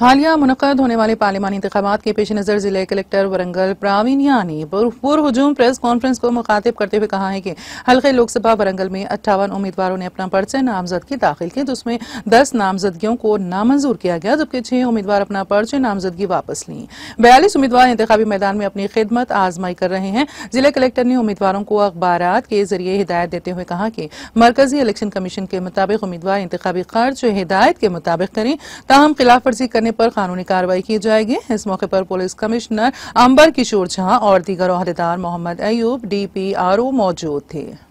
हालिया मुनद होने वाले पार्लिमानी इंतबात के पेश नज़र जिले कलेक्टर वरंगल प्रावीनिया ने पुरहजूम प्रेस कॉन्फ्रेंस को मुखातिब करते हुए कहा है कि हल्के लोकसभा वरंगल में अट्ठावन उम्मीदवारों ने अपना पर्चे नामजदगी दाखिल की जिसमें दस नामजदगियों को नामंजूर किया गया जबकि छह उम्मीदवार अपना पर्चे नामजदगी वापस ली बयालीस उम्मीदवार इंतबी मैदान में अपनी खिदमत आजमाई कर रहे हैं जिला कलेक्टर ने उम्मीदवारों को अखबार के जरिए हिदायत देते हुए कहा कि मरकजी इलेक्शन कमीशन के मुताबिक उम्मीदवार इंतबी खर्च हिदायत के मुताबिक करें ताहम खिलाफ वर्जी करने करने पर कानूनी कार्रवाई की जाएगी इस मौके पर पुलिस कमिश्नर अंबर किशोर झा और दीगर अहदेदार मोहम्मद अयूब डीपीआरओ मौजूद थे